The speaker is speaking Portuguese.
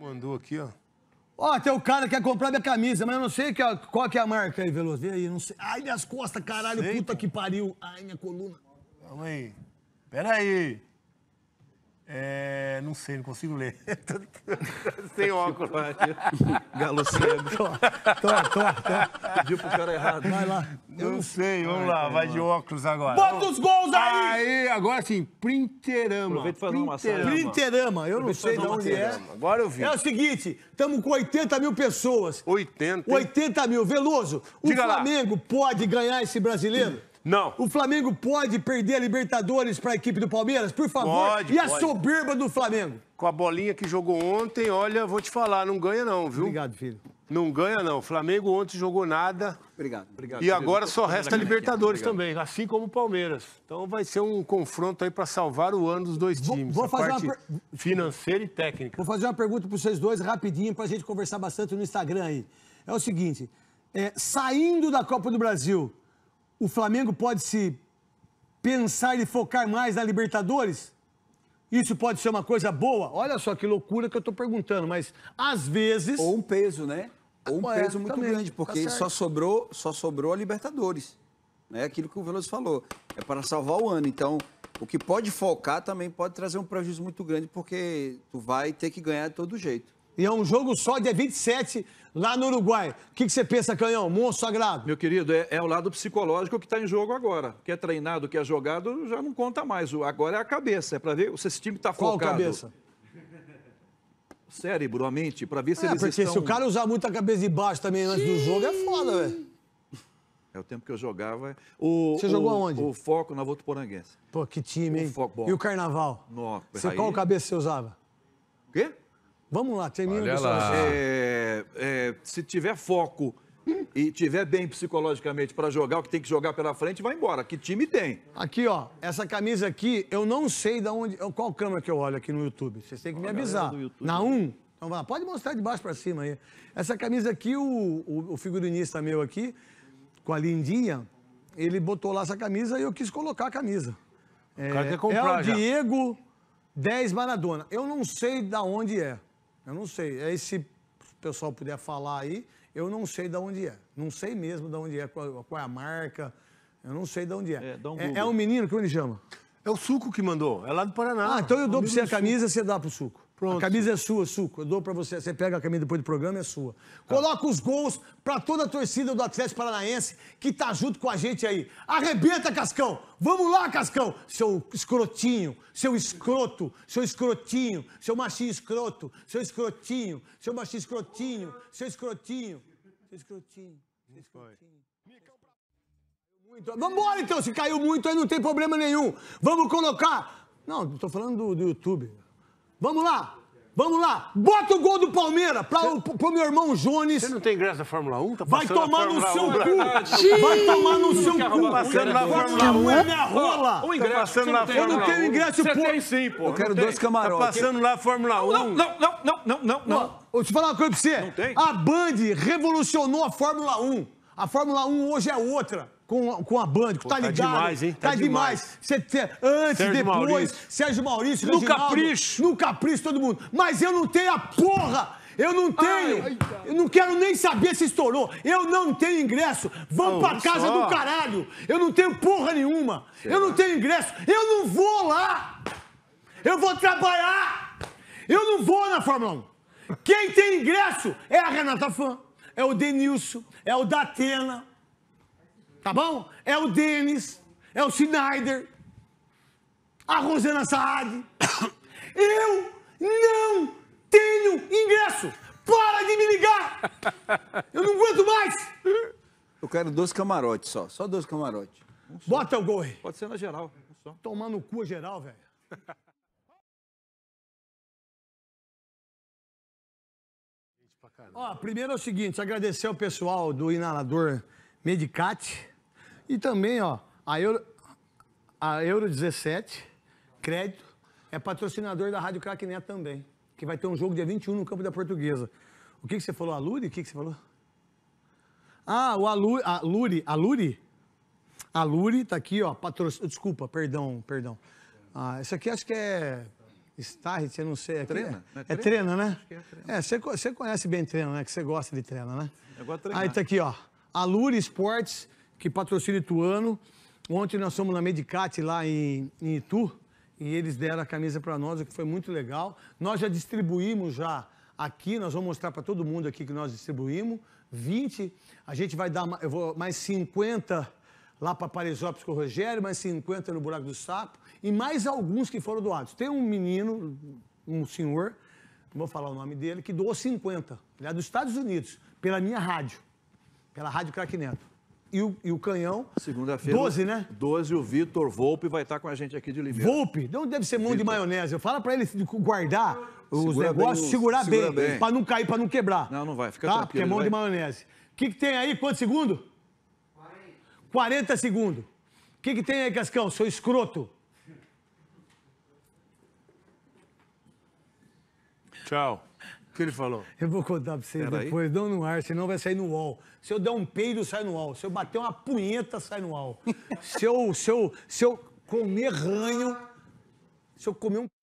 Mandou aqui, ó. Ó, oh, tem o cara que quer comprar minha camisa, mas eu não sei que, é, qual que é a marca aí, Veloso. Vê aí, não sei. Ai, minhas costas, caralho, sei, puta pô. que pariu. Ai, minha coluna. Calma aí. Pera aí. É, não sei, não consigo ler. Sem óculos. Galo cego. Tô, tô, tô. Pediu pro cara errado. Vai lá. Eu não sei, vamos vai, lá, vai, vai de óculos agora. Bota os gols aí! Aí, agora sim, Printerama. Aproveita e faz uma Printerama, printerama. eu não sei de onde é. Agora eu vi. É o seguinte, estamos com 80 mil pessoas. 80? 80 mil. Veloso, Diga o Flamengo lá. pode ganhar esse brasileiro? Não. O Flamengo pode perder a Libertadores para a equipe do Palmeiras, por favor? Pode, e a soberba do Flamengo? Com a bolinha que jogou ontem, olha, vou te falar, não ganha não, viu? Obrigado, filho. Não ganha não. O Flamengo ontem jogou nada. Obrigado, obrigado. E agora só resta a Libertadores também, assim como o Palmeiras. Então vai ser um confronto aí para salvar o ano dos dois times. Vou, vou fazer parte uma per... financeira e técnica. Vou fazer uma pergunta para vocês dois rapidinho para a gente conversar bastante no Instagram aí. É o seguinte, é, saindo da Copa do Brasil, o Flamengo pode se pensar e focar mais na Libertadores? Isso pode ser uma coisa boa? Olha só que loucura que eu estou perguntando, mas às vezes. Ou um peso, né? Ou um ah, é, peso muito também, grande, tá porque tá só, sobrou, só sobrou a Libertadores. É aquilo que o Veloso falou. É para salvar o ano. Então, o que pode focar também pode trazer um prejuízo muito grande, porque tu vai ter que ganhar de todo jeito. E é um jogo só, dia 27, lá no Uruguai. O que, que você pensa, Canhão? Monstro sagrado. Meu querido, é, é o lado psicológico que está em jogo agora. O que é treinado, o que é jogado, já não conta mais. O, agora é a cabeça. É para ver se esse time está focado. Qual cabeça? O cérebro, a mente, para ver se é, eles porque estão... se o cara usar muito a cabeça de baixo também antes do jogo, é foda, velho. É o tempo que eu jogava. O, Você jogou aonde? O foco na Poranguense. Pô, que time, o hein? e o carnaval? Nossa, Você, aí... Qual cabeça você usava? O quê? Vamos lá, tem lá. É, é, se tiver foco e tiver bem psicologicamente para jogar o que tem que jogar pela frente, vai embora. Que time tem? Aqui, ó, essa camisa aqui, eu não sei da onde, qual câmera que eu olho aqui no YouTube. Vocês têm que me avisar. Na 1. Um, então vai, pode mostrar de baixo para cima aí. Essa camisa aqui, o, o, o, figurinista meu aqui, com a lindinha, ele botou lá essa camisa e eu quis colocar a camisa. É, o cara é, quer comprar, é o Diego 10 Maradona. Eu não sei da onde é. Eu não sei. Aí se o pessoal puder falar aí, eu não sei de onde é. Não sei mesmo de onde é, qual, qual é a marca. Eu não sei de onde é. É, um, é, é um menino, que ele chama? É o Suco que mandou, é lá do Paraná. Ah, então eu é dou para você a camisa, e você dá para o Suco. Pronto. A camisa é sua, Suco. Eu dou pra você. Você pega a camisa depois do programa, é sua. Tá. Coloca os gols pra toda a torcida do Atlético Paranaense que tá junto com a gente aí. Arrebenta, Cascão! Vamos lá, Cascão! Seu escrotinho, seu escroto, seu escrotinho, seu machinho escroto, seu escrotinho, seu machinho escrotinho, seu escrotinho, seu escrotinho, seu escrotinho. Vambora então, se caiu muito aí não tem problema nenhum. Vamos colocar. Não, tô falando do, do YouTube. Vamos lá! Vamos lá, bota o gol do Palmeiras pra, Cê... pro meu irmão Jones. Você não tem ingresso da Fórmula 1? Tá vai tomar no seu tá cu! Vai tomar no seu cu! Tá passando na Fórmula 1. É minha rola! O ingresso, tá passando na Fórmula 1. Eu não tenho ingresso, pô. tem sim, pô. Eu quero dois camarões. Tá passando na Fórmula 1. Não, não, não, não, não, não. não. Deixa eu falar uma coisa pra você. Não tem? A Band revolucionou a Fórmula 1. A Fórmula 1 hoje é outra com, com a Band, que tá, tá ligado? Tá demais, hein? Tá, tá demais. demais. Cê, cê, antes, Sérgio depois, Maurício. Sérgio Maurício, no capricho. No capricho, todo mundo. Mas eu não tenho a porra! Eu não tenho! Ai, eu não quero nem saber se estourou! Eu não tenho ingresso! Vão pra casa só. do caralho! Eu não tenho porra nenhuma! eu não tenho ingresso! Eu não vou lá! Eu vou trabalhar! Eu não vou na Fórmula 1! Quem tem ingresso é a Renata Fã, é o Denilson, é o Datena. Tá bom? É o Denis, é o Schneider, a Rosana Saad. Eu não tenho ingresso. Para de me ligar. Eu não aguento mais. Eu quero dois camarotes só, só dois camarotes. Um Bota o gol aí. Pode ser na geral. Um Tomar no cu a geral, velho. Ó, primeiro é o seguinte, agradecer ao pessoal do inalador Medicat, e também, ó, a Euro, a Euro 17, crédito, é patrocinador da Rádio Crack também, que vai ter um jogo dia 21 no campo da Portuguesa. O que, que você falou? A Luri? O que, que você falou? Ah, o Aluri, a Luri, a Luri? A Luri tá aqui, ó, patrocínio, desculpa, perdão, perdão. Ah, isso aqui acho que é Starrit, eu não sei. É treina, é, é, é treina, né? É, treina. é, você, você conhece bem treino, né? Que você gosta de treino, né? Eu gosto de treinar. Aí tá aqui, ó. A Esportes que patrocina Ituano. Ontem nós fomos na Medicat lá em, em Itu e eles deram a camisa para nós, o que foi muito legal. Nós já distribuímos já aqui, nós vamos mostrar para todo mundo aqui que nós distribuímos. 20, a gente vai dar eu vou, mais 50 lá para Parisópolis com o Rogério, mais 50 no Buraco do Sapo e mais alguns que foram doados. Tem um menino, um senhor, não vou falar o nome dele, que doou 50. Ele é dos Estados Unidos, pela minha rádio, pela Rádio Crack Neto e o, e o Canhão. Segunda-feira. 12, né? 12, o Vitor Volpe vai estar com a gente aqui de Limeira. Volpe? Não deve ser mão Victor. de maionese. Eu falo para ele guardar os segura negócios, bem, segurar segura bem, bem. para não cair, para não quebrar. Não, não vai, fica tá? tranquilo. Porque é mão vai... de maionese. O que, que tem aí? Quanto segundo? 40. 40 segundos. O que, que tem aí, Cascão? Seu escroto. Tchau que ele falou? Eu vou contar pra vocês Pera depois. Aí? Não no ar, senão vai sair no UOL. Se eu der um peido, sai no UOL. Se eu bater uma punheta, sai no UOL. se, eu, se, eu, se eu comer ranho, se eu comer um